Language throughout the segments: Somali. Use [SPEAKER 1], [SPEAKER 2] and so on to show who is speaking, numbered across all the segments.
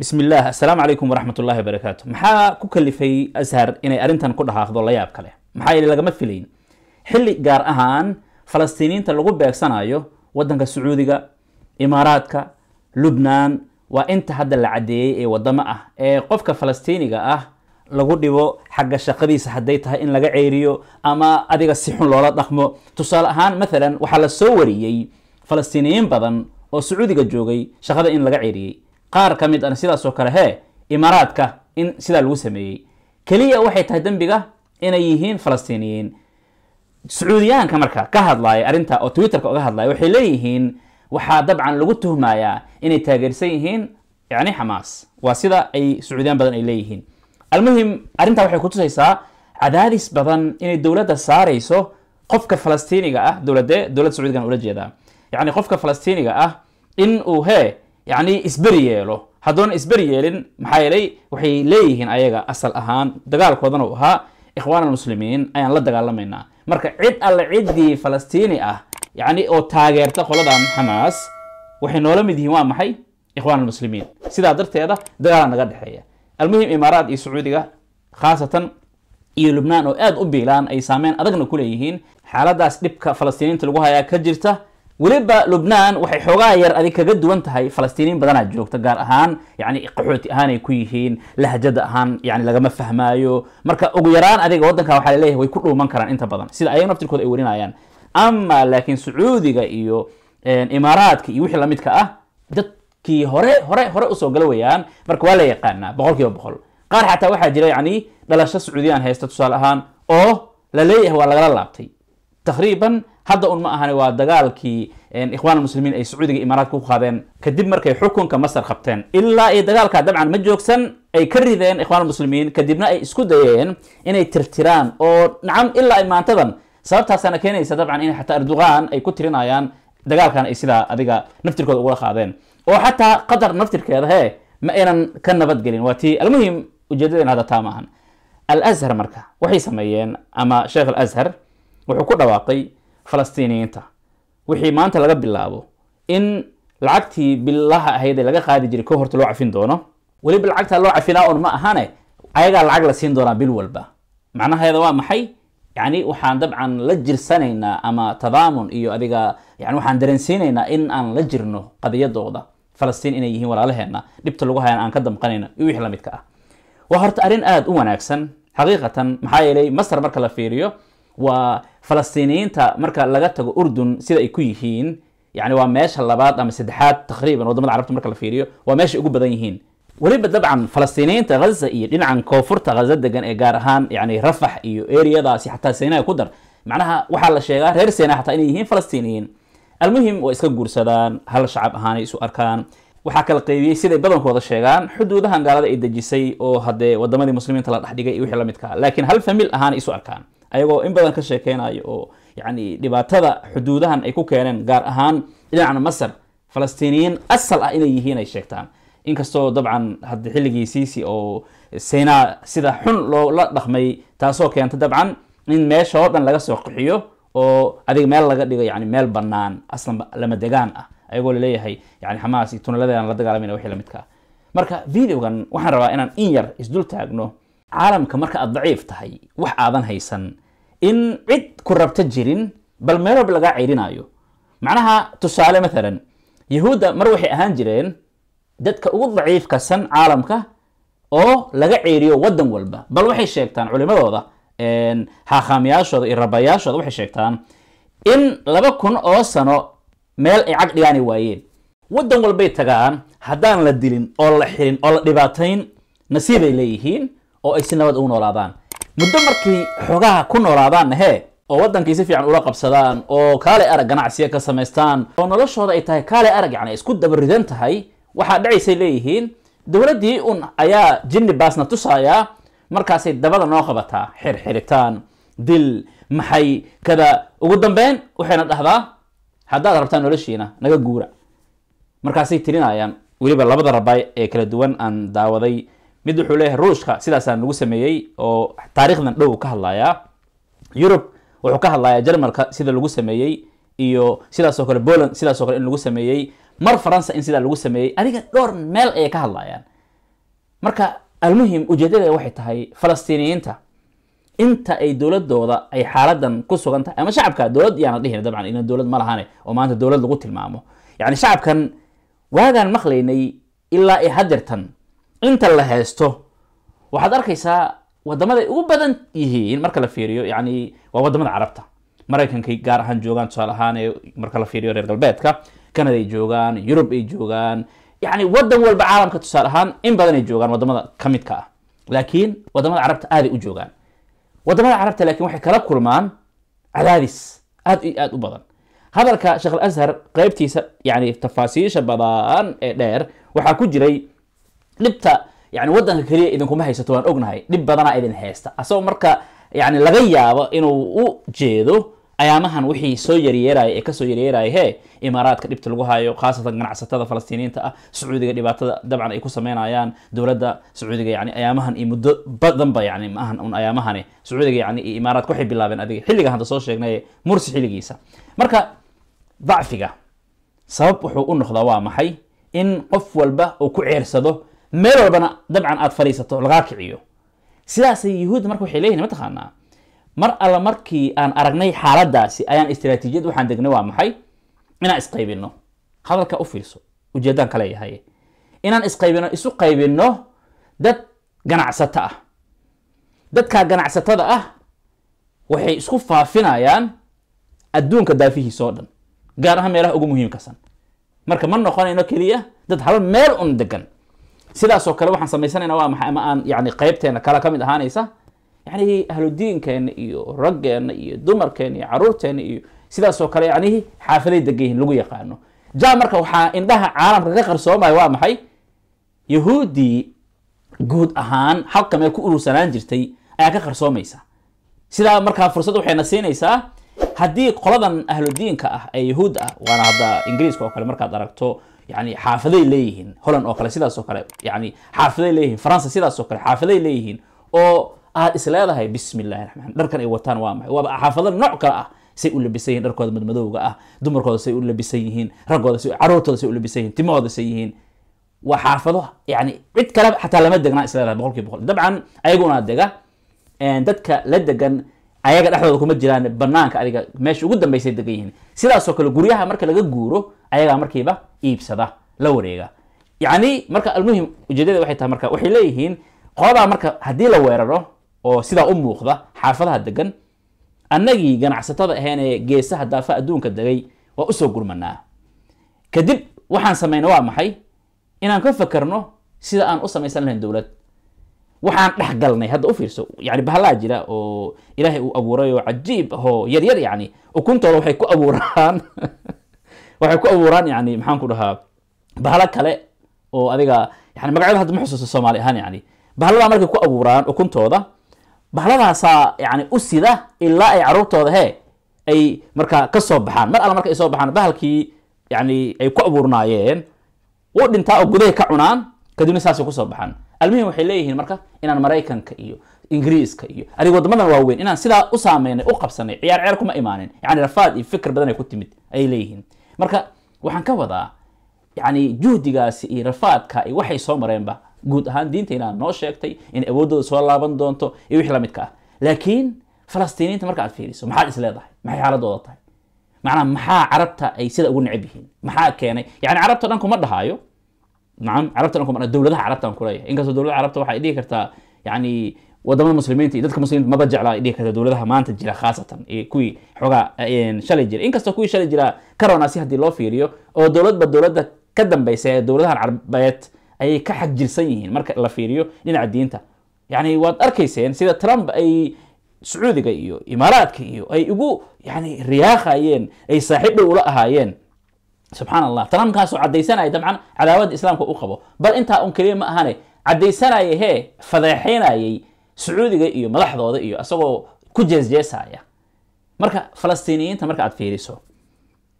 [SPEAKER 1] bismillah asalaamu assalaamu calaykum waraxmat ullahi barakaatu maxaa ku kalifay ashar inay arrintan ku dhahaaqdo la yaab kale maxaa yeele lagama filayn xilli gaar ahaan falastiiniyiinta lagu beegsanayo waddanka sacuudiga imaaraadka lubnaan waa inta hadda la caddeeyey ee waddamo ah ee qofka falastiiniga ah lagu dhibo xagga shaqadiisa hadday tahay in laga ceeriyo ama adiga si xun loola dhaqmo tusaale ahaan maalan waxaa la soo wariyey falastiiniyiin badan oo sacuudiga joogay shaqada in laga ceeriyey qaar ka mid an sidaasoo kale hee imaaraadka in sidaa lagu sameeyey keliya waxay tahay dembiga inay yihiin falastiiniyiin sacuudiyaanka marka ka hadlaaya arrinta oo twitterka oga hadlaya waxay leeyihiin waxaa dabcan lagu tuhmayaa inay taageersan yihiin yani xamaas waa sida ay sacuudiyaan badan ay leeyihiin almuhim arrintaa waxay kutusaysaa cadaadis badan inay dowladda saarayso qofka falastiiniga ah dowladee dowladda sacuudigan ula jeedaa yacni qofka falastiiniga ah in uu hee yacni isber yeelo haddoonan isber yeelin maxaa yeelay waxay leeyihiin ayaga asal ahaan dagaalkoodan u ahaa ikhwaan almuslimiin ayaan la dagaalamaynaa marka cid alle ciddii falastiini ah yani oo taageerta qoladan xamaas waxay noola mid yihiin waa maxay ikhwaan almuslimiin sidaa darteeda dagaala naga dhexeeya almuhim imaaraad iyo sacuudiga khaasatan iyo lubnaan oo aada u biilaan ay saameyn adagna ku leeyihiin xaaladaas dhibka falastiiniinta lagu hayaa ka jirta weliba lubnaan waxay xoogaa yar adig kaga duwan tahay falastiiniin badanaa joogta gaar ahaan yani qaxooti ahaan ku yihiin lahjada ahaan yani lagama fahmaayo marka ugu yaraan adiga waddanka waxaa laleeyahay way ku dhuuman karaan inta badan sida ayagu naftirkooda ay warinayaan ama laakiin sacuudiga iyo imaaraadka iyo wixii lamidka ah dadkii hore hore hore usoo gala weeyaan marka waa la yaqaanaa boqol kiiba boqol qaar xataa waxaa jira yani dhalasho sacuudiya aan haysta tusaale ahaan oo la waa lagala laabtay taqriiban hadda un ma ahan waa dagaalkii ikhwaan muslimiin ay sacuudiga imaaraadka ku qaadeen kadib markay xukunka masar qabteen ilaa ay dagaalkaa dabcan ma joogsan ay ka rideen ikhwaan muslimiin kadibna ay isku dayeen inay tirtiraan oo nacam ilaa ay maantadan sababtaasaana keenaysa dabcan in xataa erdogan ay ku tirinayaan dagaalkan ay sidaa adiga naftirkooda ugala qaadeen oo xataa qatar naftirkeeda he ma aynan ka nabadgelin waa tii almuhim ujeedadeena hadda taa maahan alazhar marka waxay sameeyeen ama sheekh alazhar wuxuu ku dhawaaqay falastiiniyiinta wixii maanta laga bilaabo in lacagtii bilaha ahayd ee laga qaadi jiray ko horta loo cafin doono weliba lacagtaa loo cafinaa un ma ahane ayagaa lacag la siin doonaa bil walba macnaheeda waa maxay yani waxaan dabcan la jirsanaynaa ama tadaamun iyo adiga yani waxaan dareensiinaynaa in aan la jirno qadiyadooda falastiin inay yihiin walaalaheena dhibta lagu hayaan aan ka damqanayno iyo wixii lamidka ah waa horta arrin aada u wanaagsan xaqiiqatan maxaa yeelay masar marka la fiiriyo waa falastiiniyiinta marka laga tago urdun sida ay ku yihiin yani waa meesha labaad ama saddexaad taqriiban wadamada carabta marka la fiiriyo waa meesha ugu badan yihiin weliba dabcan falastiiniyiinta haza iyo dhinacan koonfurta haza degan ee gaar ahaan yani rafax iyo eriyadaasi xataa seenaa ku dar macnaha waxaa la sheegaa reer seenaa xataa inay yihiin falastiiniyiin almuhim way iska guursadaan hal shacab ahaanay isu arkaan waxaa kala qeybiyey siday badankooda sheegaan xuduudahan gaalada ay dejisay oo haddee wadamadii muslimiinta la dhexdhigay iyo wixii la midkaa laakiin hal famil ahaanay isu arkaan ayagoo in badan ka sheekeynayo oo yani dhibaatada xuduudahan ay ku keeneen gaar ahaan dhinaca masar falastiiniyiin asal ah inay yihiin ay sheegtaan inkastoo dabcan hadda xilligii ciisi oo sena sida xun loola dhaqmay taasoo keenta dabcan in meesha oo dhan laga soo qaxiyo oo adiga meel laga dhigo yani meel banaan aslan lama degaan ah ayagoo laleeyahay yani xamaas iyo tunaladeedan la dagaalamayn wixii la ah. marka videogan waxaan rabaa inaan in yar isdul taagno caalamka marka aad daciif tahay wax aadan haysan in cid ku rabta jirin bal meelob lagaa ceyrinaayo macnaha tusaale maalan yahuudda mar waxay ahaan jireen dadka ugu daciifka san caalamka oo laga ceeriyo waddan walba bal waxay sheegtaan culimadooda haahaamiyaashooda iyo rabayaashooda waxay sheegtaan in laba kun oo sano meel ay cag dhigaani waayeen waddan walbay tagaan haddaan la dilin oo la xirin oo la dhibaatayn nasiibay leeyihiin oo ay si nabad ugu noolaadaan muddo markay xogaha ku noolaadaanna hee oo waddankii si fiican ula qabsadaan oo kaale arag ganacsiya ka samaystaan oo noloshooda ay tahay kaale arag yacni isku dabaridan tahay waxaa dhacaysay leeyihiin dowladdii un ayaa jinni baasna tusaayaa markaasay dabada noo qabataa xirxiritaan dil maxay kada ugu dambeyn waxayna dhahdaa haddaad rabtaa noloshiina naga guura markaasay tirinayaan weliba labada rabay ee kala duwan aan daawaday mid wuxuu leeyahay ruushka sidaasaa nagu sameeyey oo taarikhdan dhow ka hadlayaa yurub wuxuu ka hadlayaa jarmalka sida lagu sameeyey iyo sidaasoo kale poland sidaasoo kale in lagu sameeyey mar faransa in sidaa lagu sameeyey adiga dhowr meel ayay ka hadlayaan marka almuhim ujeedada waxay tahay falastiiniyiinta inta ay dowladooda ay xaaladan ku sugan tahay ama shacabka dowlad yaana dhihin dabcan ina dowlad ma lahane oo maanta dowlad lagu tilmaamo yacni shacabkan waagaan maqlaynay ilaa ay hadeertan inta la haysto waxaad arkaysaa wadamaday ugu badan yihiin marka la fiiriyo yani waa wadamada carabta maraykankay gaar ahaan joogaan tusaale ahaan ee marka la fiiriyo reer galbeedka canada ay joogaan yurub ay joogaan yani wadan walba caalamka tusaale ahaan in badan ay joogaan wadamada ka midka ah laakiin wadamada carabta aaday u joogaan wadamada carabta lakin waxay kala kulmaan cadaadis aad iyo aad u badan hadalka sheekh al qeybtiisa yani tafaasiisha badan ee dheer waxaa ku jiray dhibta yani wadanka keliya idinkuma haysato waan ognahay dhib badanaa idin haysta asagoo marka yani laga yaabo inuu u jeedo ayaamahan wixii soo yaryeeraya ee kasoo yaryeeraya he imaaraadka dhibta lagu hayo khaasatan ganacsatada falastiiniinta ah sacuudiga dhibaatada dabcan ay ku sameynayaan dowladda sacuudiga yani ayaamahan iyo muddo badanba yani maahan un ayaamahani sacuudiga yani iyo imaaraadka waxay bilaabeen adiga xilliga hadda soo sheegnay mursi xilligiisa marka dacfiga sabab wuxuu u noqdaa waa maxay in qof walba uu ku ceersado meel walbana dabcan aad fadhiisato lagaa kiciyo sidaasay yuhuudda marka waxay leeyihin mataqaanaa mar alla markii aan aragnay xaaladaasi ayaan istraatiijiyad waxaan degnay waa maxay inaan isqaybino hadalka u fiirso ujeeddaan kale yahay inaan isqaybino isu qaybino dad ganacsato ah dadkaa ganacsatada ah waxay isku faafinayaan adduunka daafihiisa dhan gaar ahaan meelaha ugu muhiimkasan marka ma noqonayno keliya dad hal meel un degan sidaasoo kale waxaan samaysanaynaa waa maxay ama aan yani qeybteena kala ka mid ahaanaysa yani ahludiinkeena iyo raggeena iyo dumarkeena iyo caruurteena iyo sidaasoo kale yani xaafaday degan lagu yaqaano ja marka waxaa indhaha caalamka ka qarsoomaya waa maxay yahuuddii guud ahaan halkam meel ku urursanaan jirtay ayaa ka qarsoomaysa sidaa markaa fursad waxayna siinaysaa haddii qoladan ahludiinka ah ee yahuud ah waana hadda ingiriiska oo kale markaad aragto yani xaafaday leeyihiin holland oo kale sidaasoo kale yani xaafaday leeyihin faransa sidaasoo kale xaafaday leeyihiin oo aad is leedahay raxmaan dharkan ay wataan waa maxay waaba xaafado nooc kale ah say u labisan yihin dharkooda madmadowga ah dumarkooda say u labisan yihiin raggooda caruurtooda say u labisan yihin timahooda say yihiin waa xaafado yani cid kale xataa lama degnaa is boqolkii boqol dabcan ayaguna dega dadka la degan ayaga dhexdooda kuma jiraan banaanka adiga meesha ugu dambaysay degan yihiin sidaasoo kale guryaha marka laga guuro ayagaa markiiba iibsada la wareega yani marka almuhim ujeedada waay tahay marka waxay leeyihiin qoladaa marka haddii la weeraro oo sidaa u muuqda xaafadaha degan annagii ganacsatada ahayn ee geesaha daafa adduunka degay waa usoo gurmanaa kadib waxaan samayna waa maxay inaan ka fakarno sida aan u samaysan lahayn dowlad waxaan dhexgalnay hadda u fiirso yani bahalaa jira oo ilaahay uu abuuray oo cajiib ahoo yaryar yacni ukuntooda waxay ku abuuraan waxay ku abuuraan yani maxaanku dhahaa bahalo kale oo adiga yani magacyada hadda ma xusuusta soomaali ahaan yani bahaladaa markay ku abuuraan ukuntooda bahladaasaa yani u sida ilaa ay caruurtooda he ay markaa kasoo baxaan mar alla marka ay baxaan bahalkii yani ay ku abuurnaayeen wuu dhintaa oo gudaha ka cunaan kadibna saasay kusoo baxaan almihim waxay leeyihiin marka inaan maraykanka iyo ingiriiska iyo adig wadamadan waaweyn inaan sidaa u saameynay u qabsanay ciyaar ciyaar kuma imaanin yani rafaad iyo fikr badan ay ku timid ayay leeyihiin marka waxaan ka wadaa yani juhdigaasi iyo rafaadka iyo waxay soo mareenba guud ahaan diinta inaa noo sheegtay in awoodooda soo laaban doonto iyo wixii lamidka ah laakiin falastiiniinta marka aad fiiriso maxaad is leedahay maxay xaaladooda tahay macnaa maxaa carabta ay sida ugu necab yihiin maxaa keenay yani carabta dhan kuma dhahaayo nacam carabta dhan kuma dha dowladaha carabta aan kuleeyahay inkastoo dowladaha carabta waxay dhihi kartaa yani wadamada muslimiinta iyo dadka muslimiinta maba jeclaa ay dhihi karta dowladaha maanta jira khaasatan kuwii xoogaa shalay jira inkastoo kuwii shalay jira karonaasi haddii loo fiiriyo oo dowladba dowladda ka dambeysa ee dowladahan carbeed ayay ka xagjirsan yihiin marka la fiiriyo dhinaca diinta yacni waad arkayseen sida trump ay sacuudiga iyo imaaraadka iyo ay ugu yani riyaaqayeen ay saaxiib dhow ula ahaayeen subxaan allah trump caddaysanaya dabcan cadaawada islaamka u qabo bal intaa un keliya ma ahane caddaysanaya hee fadeexaynayay sacuudiga iyo madaxdooda iyo isagoo ku jeesjeesaya marka falastiiniyiinta marka aad fiiriso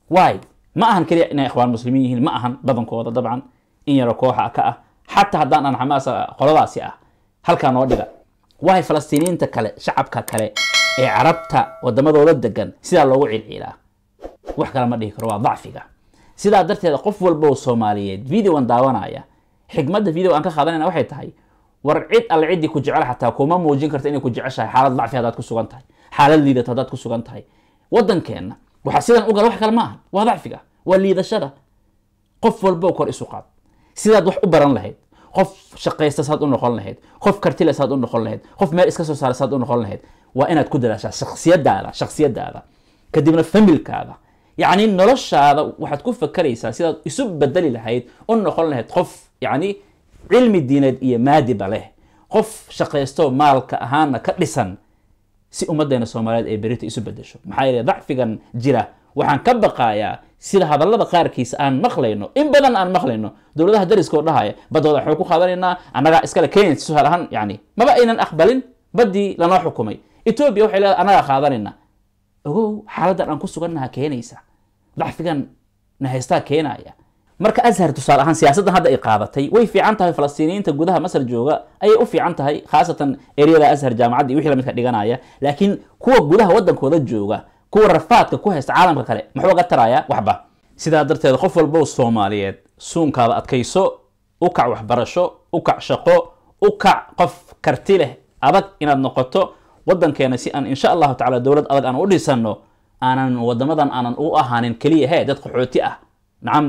[SPEAKER 1] wy ma ahan keliya inay ikhwaan muslimiin yihiin ma ahan badankooda dabcan in yaro kooxa ka ah xataa haddaan aan xamaas ah, qoladaasi ah halkaa noo dhiga way falastiiniyiinta kale shacabka kale ee carabta wadamadooda degan sidaa loogu cilciilaa wax kale ma dhihi karo waa dacfiga sidaa darteeda qof walba oo soomaaliyeed videoan daawanaya xikmadda video aan ka qaadanayna waxay tahay war cid alle ciddii ku jecel xataa kuma muujin karta inay ku jeceshahay xaalad dacfi hadaad ku sugan tahay xaalad liidato hadaad ku sugan tahay waddankeenna waxaa sidan u gala wax kale ma aha waa dacfiga waa liidashada qof walbo kor isu qaad sidaad wax u baran lahayd qof shaqaysta saad u noqon lahayd qof kartile saad u noqon lahayd qof meel iska soo saara saad u noqon lahayd waa inaad ku dadaashaa shaksiyadaada shaksiyadaada kadibna familkaada yacni noloshaada waxaad ku fakaraysaa sidaad isu bedeli lahayd u noqon lahayd qof yacni cilmi diineed iyo maadiba leh qof shaqaysto maalka ahaana ka dhisan si ummaddeena soomaaliyeed ay berita isu bedesho maxaa yeele dacfigan jira waxaan ka baqaayaa sida hadallada qaarkiisa aan maqlayno in badan aan maqlayno dowladaha dariskoo dhahaya baddooda waxbay ku qaadanaynaa annagaa iskale kenya suhaal ahaan yani maba aynan aqbalin baddii lanoo xukumay etoobiya waxay leedahay annagaa qaadanayna ogow xaaladan aan ku sugannaha keenaysa dacfigan na haystaa keenaya marka ashar tusaale ahaan siyaasaddan hadda ay qaabatay way fiican tahay falastiiniyiinta gudaha masar jooga ayay u fiican tahay khaasatan eryada ashar jaamacaddii wixii lamidka dhiganaya laakiin kuwa gudaha waddankooda jooga kuwa rafaadka ku haysta caalamka kale muxuu ga taraya waxba sidaa darteed qof walbow soomaaliyeed suunkaada adkayso u kac waxbarasho u kac shaqo u kac qof karti leh adag inaad noqoto waddankeena si aan insha allahu tacala dowlad adag aan u dhisanno aanan waddamadan aanan u ahaanin keliya he dad qaxooti ah nacam